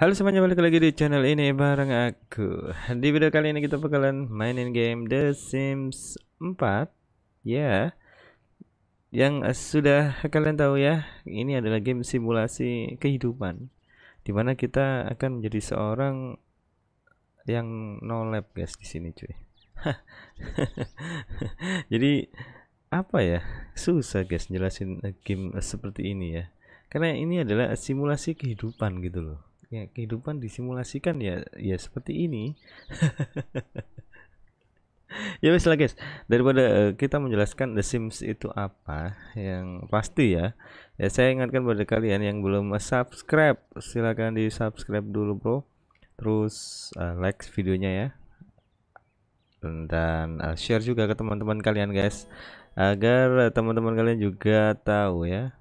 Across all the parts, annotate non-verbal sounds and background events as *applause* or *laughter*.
Halo semuanya balik lagi di channel ini bareng aku Di video kali ini kita bakalan mainin game The Sims 4 Ya Yang eh, sudah kalian tahu ya Ini adalah game simulasi kehidupan Dimana kita akan menjadi seorang Yang no lab guys di sini cuy *laughs* Jadi apa ya susah guys jelasin eh, game seperti ini ya karena ini adalah simulasi kehidupan gitu loh ya kehidupan disimulasikan ya ya seperti ini *laughs* ya wes guys daripada uh, kita menjelaskan The Sims itu apa yang pasti ya ya saya ingatkan pada kalian yang belum subscribe silahkan di subscribe dulu bro terus uh, like videonya ya dan uh, share juga ke teman-teman kalian guys agar teman-teman kalian juga tahu ya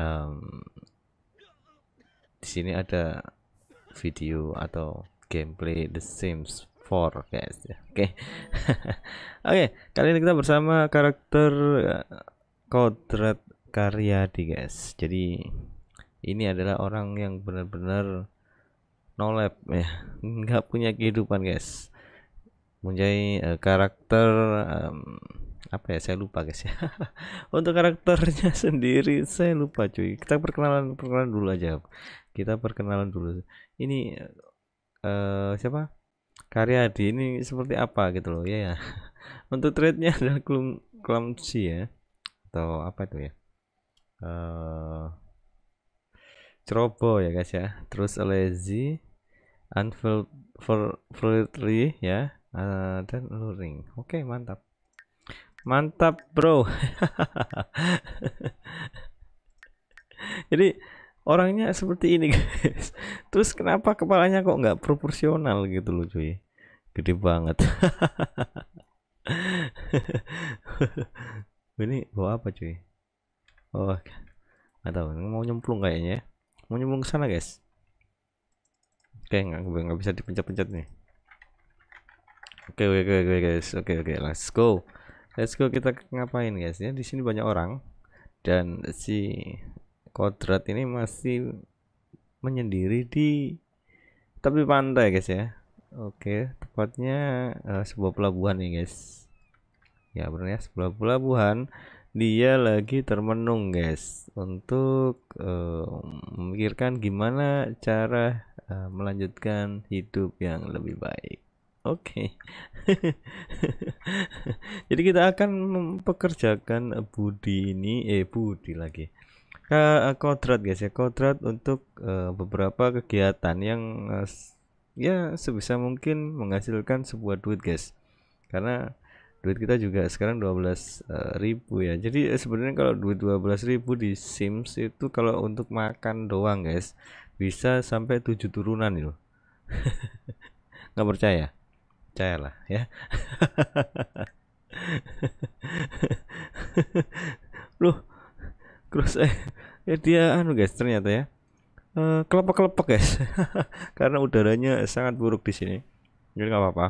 um, di sini ada video atau gameplay The Sims 4 guys ya. Oke. *laughs* Oke, kali ini kita bersama karakter eh, Kodrat Karyadi guys. Jadi ini adalah orang yang benar-benar no lab ya, *laughs* nggak punya kehidupan guys. Menjadi uh, eh, karakter um, apa ya saya lupa guys ya *laughs* untuk karakternya sendiri saya lupa cuy kita perkenalan perkenalan dulu aja kita perkenalan dulu ini uh, siapa karya di ini seperti apa gitu loh iya ya ya. *laughs* untuk trade-nya adalah klum klumsi ya atau apa itu ya uh, ceroboh ya guys ya terus lazy unfilled for flirty ya uh, dan luring oke okay, mantap mantap bro *laughs* jadi orangnya seperti ini *laughs* guys terus kenapa kepalanya kok nggak proporsional gitu loh cuy gede banget *laughs* ini bawa apa cuy oh nggak tahu mau nyemplung kayaknya ya. mau nyemplung ke sana guys oke nggak nggak bisa dipencet-pencet nih oke oke oke guys oke oke let's go let's go kita ngapain guys ya di sini banyak orang dan si kodrat ini masih menyendiri di tepi pantai guys ya oke tepatnya uh, sebuah pelabuhan nih guys ya benar ya sebuah pelabuhan dia lagi termenung guys untuk uh, memikirkan gimana cara uh, melanjutkan hidup yang lebih baik Oke, okay. *laughs* jadi kita akan mempekerjakan Budi ini, eh Budi lagi, Eh, kodrat guys ya kodrat untuk uh, beberapa kegiatan yang uh, ya sebisa mungkin menghasilkan sebuah duit guys karena duit kita juga sekarang 12 ribu ya jadi sebenarnya kalau duit 12 ribu di Sims itu kalau untuk makan doang guys bisa sampai tujuh turunan loh *laughs* nggak percaya lah ya *laughs* loh eh ya dia anu guys ternyata ya uh, kelepek-kelepek guys *laughs* karena udaranya sangat buruk di sini jadi nggak apa-apa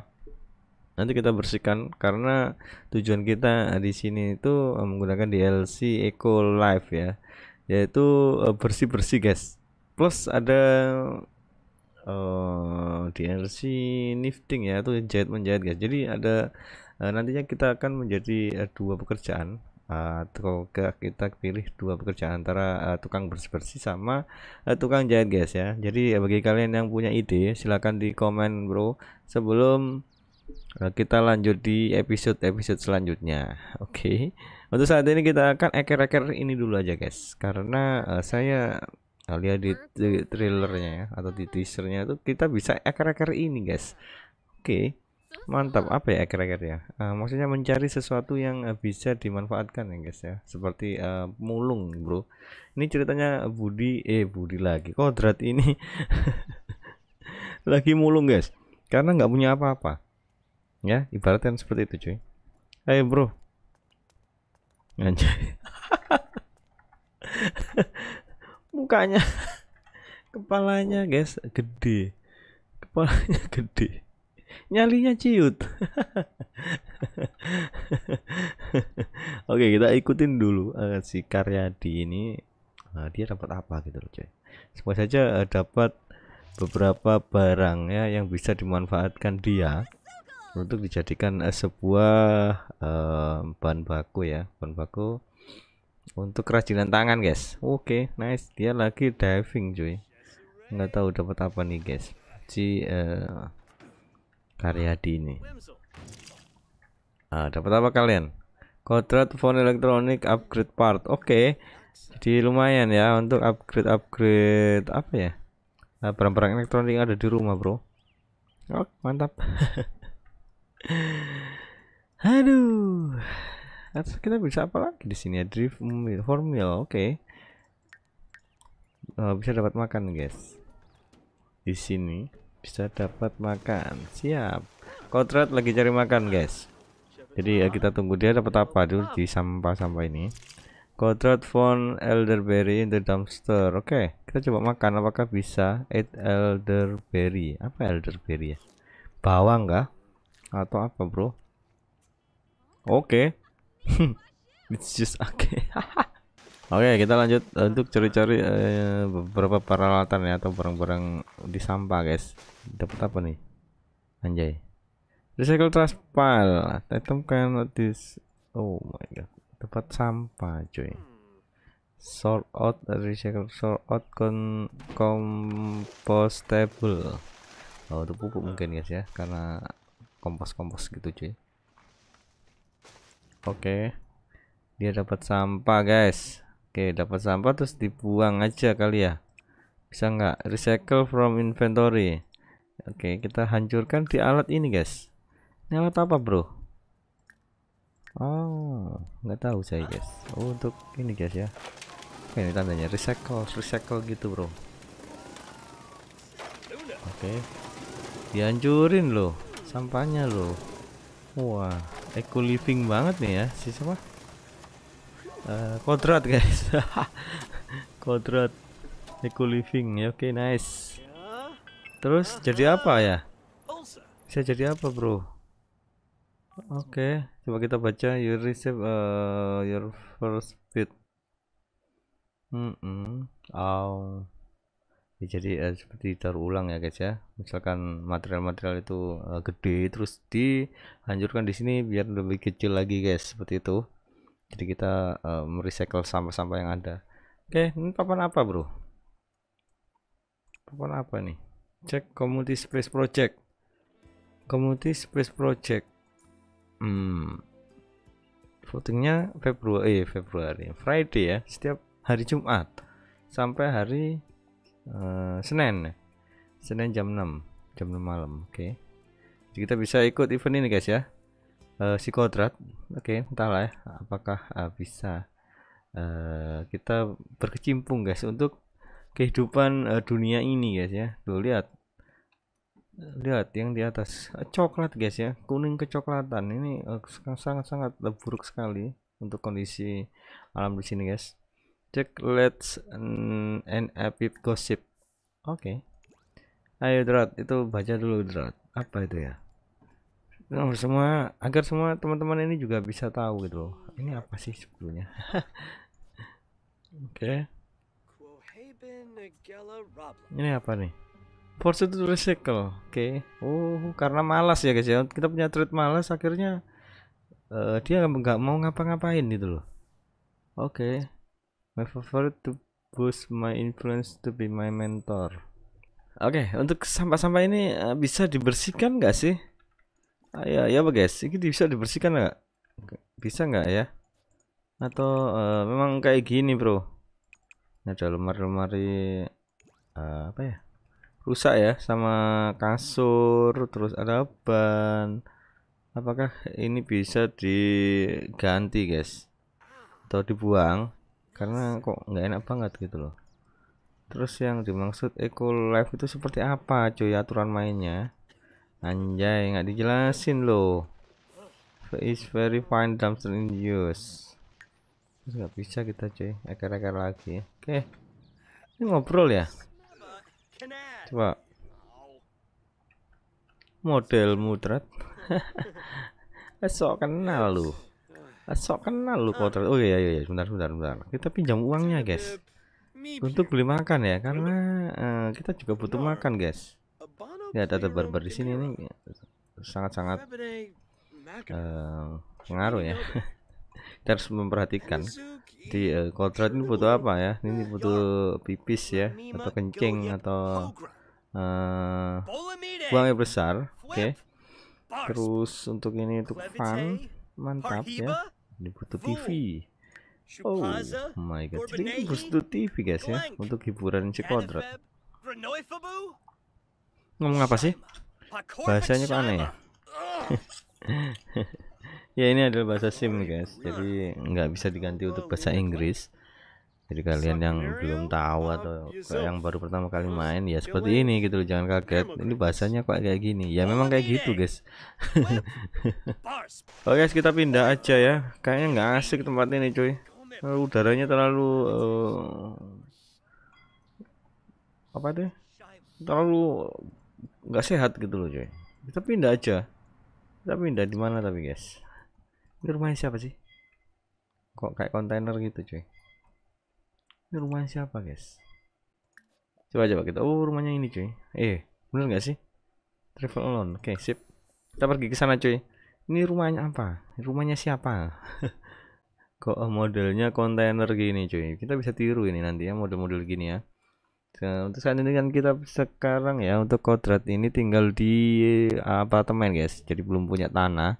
nanti kita bersihkan karena tujuan kita di sini itu eh, menggunakan DLC Eco Life ya yaitu eh, bersih-bersih guys plus ada uh, DLC nifting ya itu jahit menjahit guys jadi ada nantinya kita akan menjadi dua pekerjaan Uh, kita pilih dua pekerjaan antara uh, tukang bersih-bersih sama uh, tukang jahit guys ya. Jadi ya, bagi kalian yang punya ide silahkan di komen bro sebelum uh, kita lanjut di episode-episode selanjutnya. Oke. Okay. Untuk saat ini kita akan eker-eker ini dulu aja guys karena uh, saya lihat di trailernya ya atau di teasernya itu kita bisa eker-eker ini guys. Oke. Okay. Mantap. Eh, Apa ya kira-kira ya? Uh, maksudnya mencari sesuatu yang eh, bisa dimanfaatkan ya guys ya. Seperti uh, mulung, Bro. Ini ceritanya Budi eh Budi lagi. Kodrat ini *laughs* lagi mulung, guys. Karena nggak punya apa-apa. Ya, ibaratnya seperti itu, cuy. Hey, Bro. Anjay. *laughs* Mukanya *laughs* kepalanya, guys, gede. Kepalanya gede nyalinya ciut oke kita ikutin dulu uh, si karya Karyadi ini nah, dia dapat apa gitu loh coy semoga saja uh, dapat beberapa barang ya yang bisa dimanfaatkan dia untuk dijadikan uh, sebuah uh, bahan baku ya bahan baku untuk kerajinan tangan guys oke okay, nice dia lagi diving cuy nggak tahu dapat apa nih guys si uh, Karyadi ini nah, dapat apa kalian kodrat phone elektronik upgrade part oke okay. jadi lumayan ya untuk upgrade upgrade apa ya ah, barang-barang nah, elektronik ada di rumah bro oh, mantap *laughs* aduh Atas kita bisa apa lagi di sini ya drift formula oke okay. uh, bisa dapat makan guys di sini bisa dapat makan siap kodrat lagi cari makan guys jadi ya kita tunggu dia dapat apa dulu di sampah-sampah ini kodrat von elderberry in the dumpster oke okay, kita coba makan apakah bisa eat elderberry apa elderberry ya bawang kah atau apa bro oke okay. *laughs* it's just okay *laughs* Oke, kita lanjut eh, untuk cari-cari eh, beberapa peralatan ya atau barang-barang di sampah, guys. Dapat apa nih? Anjay. Recycle trash pile. Item cannot this. Oh my god. dapat sampah, cuy. Sort out recycle sort out con compostable. Oh, itu pupuk mungkin, guys ya, karena kompos-kompos gitu, cuy. Oke. Okay. Dia dapat sampah, guys Oke, dapat sampah terus dibuang aja kali ya. Bisa nggak? Recycle from inventory. Oke, kita hancurkan di alat ini, guys. Ini alat apa, bro? Oh, nggak tahu saya, guys. Oh, untuk ini, guys ya. Oke, ini tandanya recycle, recycle gitu, bro. Oke. Dihancurin loh sampahnya loh. Wah, eco living banget nih ya, si siapa? Eh, kodrat guys *laughs* kodrat eco living ya oke okay, nice terus jadi apa ya bisa jadi apa bro oke okay. coba kita baca you receive uh, your first bit mm -mm. Oh. Ya, jadi uh, seperti terulang ya guys ya misalkan material-material itu uh, gede terus dihancurkan di sini biar lebih kecil lagi guys seperti itu jadi kita uh, merecycle sampah-sampah yang ada oke okay, ini papan apa bro papan apa nih cek community space project community space project hmm votingnya Februari eh, Februari Friday ya setiap hari Jumat sampai hari uh, Senin ya. Senin jam 6 jam 6 malam oke okay. jadi kita bisa ikut event ini guys ya uh, si kodrat oke okay, entahlah ya apakah uh, bisa uh, kita berkecimpung guys untuk kehidupan uh, dunia ini guys ya tuh lihat lihat yang di atas coklat guys ya kuning kecoklatan ini sangat-sangat uh, buruk sekali untuk kondisi alam di sini guys cek let's a an epic gossip oke okay. ayo drat itu baca dulu drat apa itu ya nah, semua agar semua teman-teman ini juga bisa tahu gitu loh ini apa sih sebetulnya *laughs* oke okay. ini apa nih force to recycle oke okay. oh karena malas ya guys ya kita punya trait malas akhirnya uh, dia nggak mau ngapa-ngapain gitu loh oke okay. my favorite to boost my influence to be my mentor oke okay, untuk sampah-sampah ini eh, bisa dibersihkan nggak sih Ah, ya ya apa guys ini bisa dibersihkan nggak bisa nggak ya atau uh, memang kayak gini bro ini ada lemari-lemari uh, apa ya rusak ya sama kasur terus ada ban apakah ini bisa diganti guys atau dibuang karena kok nggak enak banget gitu loh terus yang dimaksud eco life itu seperti apa cuy aturan mainnya Anjay, nggak dijelasin lo. It's very fine dumpster in use. Terus nggak bisa kita cuy, akar-akar lagi. Oke, okay. ini ngobrol ya. Coba model mudrat. Esok *laughs* kenal lu. Esok kenal lu kodrat. Oh iya iya iya, Sebentar, sebentar, bentar. Kita pinjam uangnya guys. Untuk beli makan ya, karena uh, kita juga butuh makan guys ya ada barbar di sini nih sangat-sangat uh, pengaruh ya *laughs* kita harus memperhatikan di uh, ini butuh apa ya ini butuh pipis ya atau kencing atau uh, eh, yang besar oke okay. terus untuk ini untuk fan mantap ya ini butuh TV oh my god ini butuh TV guys ya untuk hiburan si kodrat ngomong apa sih bahasanya kok aneh ya *laughs* ya ini adalah bahasa sim guys jadi nggak bisa diganti untuk bahasa Inggris jadi kalian yang belum tahu atau yang baru pertama kali main ya seperti ini gitu loh jangan kaget ini bahasanya kok kayak gini ya memang kayak gitu guys *laughs* oke oh, guys kita pindah aja ya kayaknya nggak asik tempat ini cuy eh, udaranya terlalu uh, apa deh terlalu nggak sehat gitu loh coy kita pindah aja kita pindah di mana tapi guys ini rumahnya siapa sih kok kayak kontainer gitu coy ini rumahnya siapa guys coba coba kita oh rumahnya ini coy eh bener nggak sih travel alone oke okay, sip kita pergi ke sana coy ini rumahnya apa rumahnya siapa *laughs* kok modelnya kontainer gini coy kita bisa tiru ini nanti ya model-model gini ya Nah, untuk saat ini kan kita sekarang ya untuk kodrat ini tinggal di eh, apartemen guys. Jadi belum punya tanah.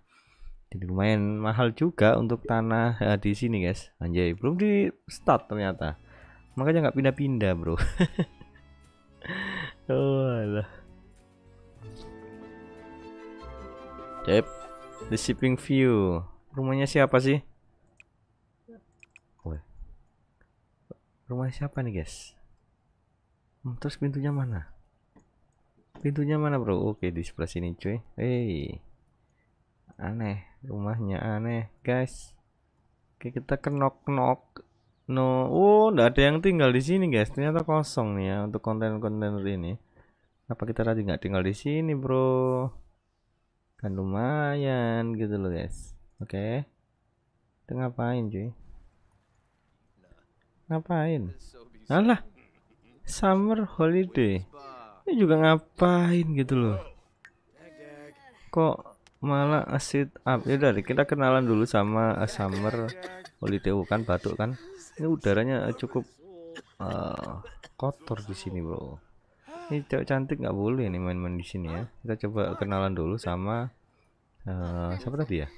Jadi lumayan mahal juga untuk tanah ya, di sini guys. Anjay, belum di start ternyata. Makanya nggak pindah-pindah, Bro. *laughs* oh, alah. Yep. The shipping view. Rumahnya siapa sih? Rumah siapa nih, guys? Hmm, terus pintunya mana? Pintunya mana bro? Oke di sebelah sini cuy. Hei, aneh rumahnya aneh guys. Oke kita kenok kenok. No, oh nggak ada yang tinggal di sini guys. Ternyata kosong nih ya untuk konten-konten ini. Apa kita tadi nggak tinggal di sini bro? Kan lumayan gitu loh guys. Oke, kita ngapain cuy? Ngapain? Alah summer holiday ini juga ngapain gitu loh kok malah sit up ya dari kita kenalan dulu sama eh, summer holiday oh, kan batuk kan ini udaranya cukup uh, kotor di sini bro ini cewek cantik nggak boleh nih main-main di sini ya kita coba kenalan dulu sama uh, siapa tadi ya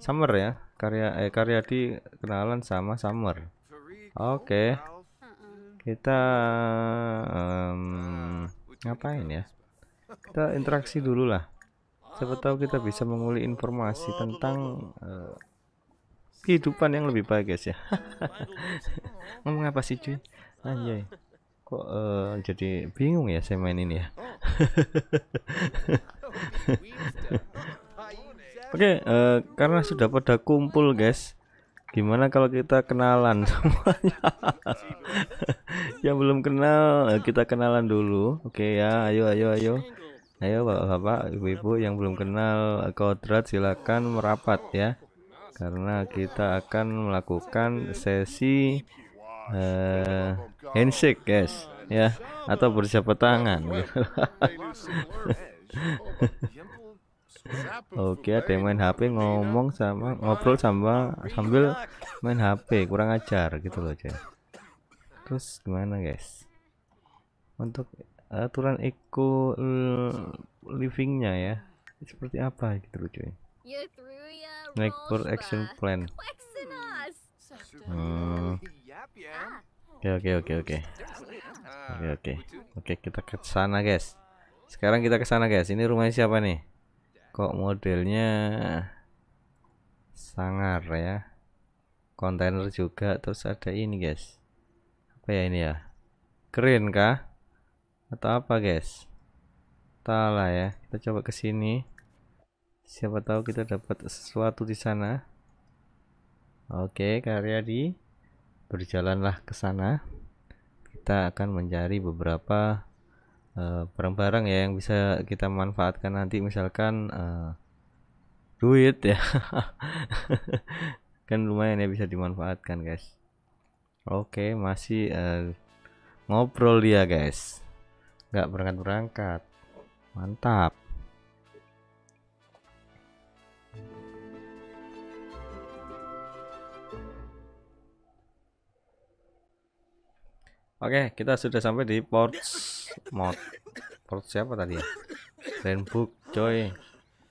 Summer ya karya eh karya di kenalan sama Summer oke okay kita um, ngapain ya kita interaksi dulu lah siapa tahu kita bisa mengulik informasi tentang uh, kehidupan yang lebih baik guys ya *laughs* ngomong apa sih cuy anjay kok uh, jadi bingung ya saya main ini ya *laughs* oke okay, uh, eh, karena sudah pada kumpul guys Gimana kalau kita kenalan *laughs* semuanya? *laughs* yang belum kenal eh, kita kenalan dulu. Oke okay, ya, ayo ayo ayo. Ayo bapak-bapak, ibu-ibu yang belum kenal eh, kodrat silakan merapat ya. Karena kita akan melakukan sesi uh, handshake guys ya atau bersiapa tangan *laughs* Oke, ada yang main HP ngomong sama ngobrol sama sambil main HP, kurang ajar gitu loh, cuy. Terus gimana, guys? Untuk eh, aturan eco livingnya ya, seperti apa gitu loh, cuy. Next ya, for action plan. Hmm. Oke, oke, oke, oke. Oke, oke. Oke, kita ke sana, guys. Sekarang kita ke sana, guys. Ini rumahnya siapa nih? kok modelnya sangar ya kontainer juga terus ada ini guys apa ya ini ya keren kah atau apa guys entahlah ya kita coba ke sini siapa tahu kita dapat sesuatu di sana oke karya di berjalanlah ke sana kita akan mencari beberapa Eh, barang-barang uh, ya yang bisa kita manfaatkan nanti misalkan uh, duit ya *laughs* kan lumayan ya bisa dimanfaatkan guys oke okay, masih uh, ngobrol dia guys nggak berangkat berangkat mantap Oke, okay, kita sudah sampai di ports mod port siapa tadi ya grand book coy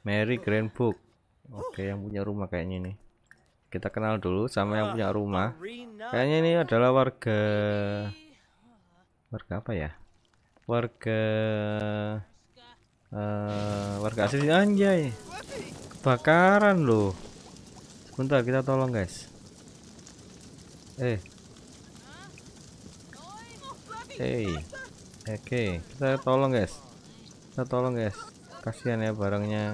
Mary grand book oke yang punya rumah kayaknya ini. kita kenal dulu sama yang punya rumah kayaknya ini adalah warga warga apa ya warga uh, warga asli anjay kebakaran loh sebentar kita tolong guys eh eh. hey Oke, kita tolong guys. Kita tolong guys. Kasihan ya barangnya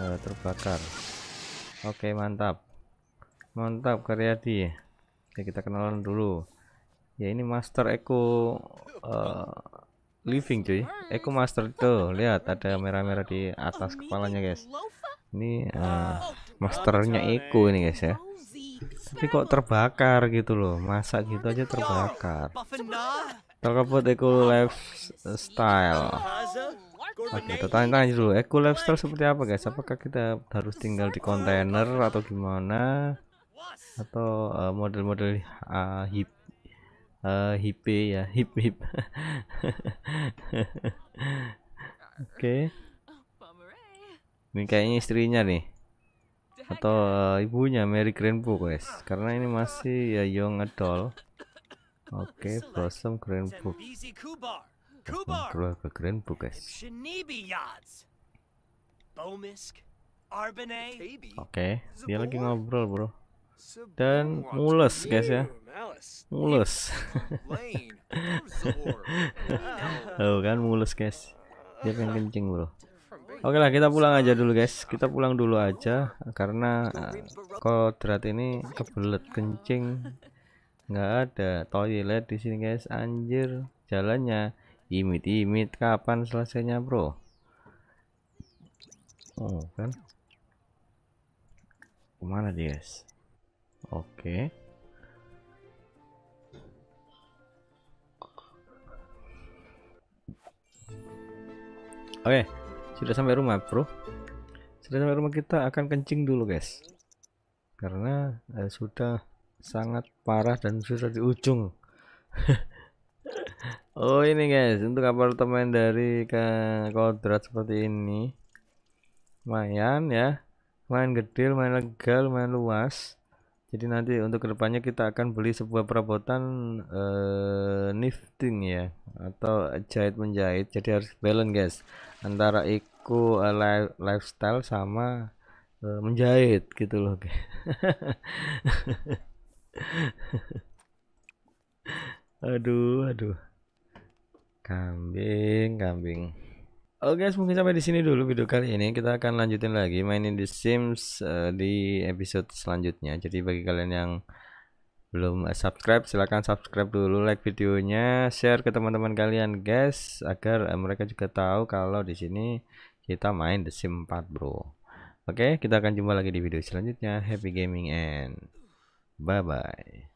uh, terbakar. Oke, mantap. Mantap Karyadi. Oke, kita kenalan dulu. Ya ini Master Eko uh, eh, Living cuy. Eko Master itu, lihat ada merah-merah di atas kepalanya guys. Ini uh, masternya Eko ini guys ya tapi kok terbakar gitu loh masa gitu aja terbakar Terkebut Eco Lifestyle. Uh, Oke, kita tanya-tanya dulu. Eco Lifestyle seperti apa, guys? Apakah kita harus tinggal di kontainer atau gimana? Atau uh, model-model uh, uh, hip uh, hip ya, *laughs* hip hip. Oke. Okay. Ini kayaknya istrinya nih atau uh, ibunya Mary Greenbook guys karena ini masih ya young adult Oke, Blossom Grand Book. Kubar. ke Grand Book, guys. Oke, dia lagi ngobrol, bro. Dan mules, guys ya. Mules. *laughs* oh *laughs* kan mules, guys. Dia pengen kencing, bro. Oke lah kita pulang aja dulu guys kita pulang dulu aja karena eh, kodrat ini kebelet kencing *laughs* nggak ada toilet di sini guys anjir jalannya imit imit kapan selesainya bro oh kan kemana dia guys oke okay. oke okay, sudah sampai rumah bro sudah sampai rumah kita akan kencing dulu guys karena eh, sudah sangat parah dan susah di ujung *laughs* oh ini guys untuk apartemen dari ke kodrat seperti ini lumayan ya main gede main legal main luas jadi nanti untuk kedepannya kita akan beli sebuah perabotan eh, nifting ya atau jahit menjahit jadi harus balance guys antara iku eh, life, lifestyle sama eh, menjahit gitu loh guys *laughs* aduh, aduh. Kambing, kambing. Oke guys, mungkin sampai di sini dulu video kali ini. Kita akan lanjutin lagi mainin The Sims uh, di episode selanjutnya. Jadi bagi kalian yang belum eh, subscribe, silahkan subscribe dulu, like videonya, share ke teman-teman kalian guys agar eh, mereka juga tahu kalau di sini kita main The Sims 4, Bro. Oke, kita akan jumpa lagi di video selanjutnya. Happy gaming and Bye bye.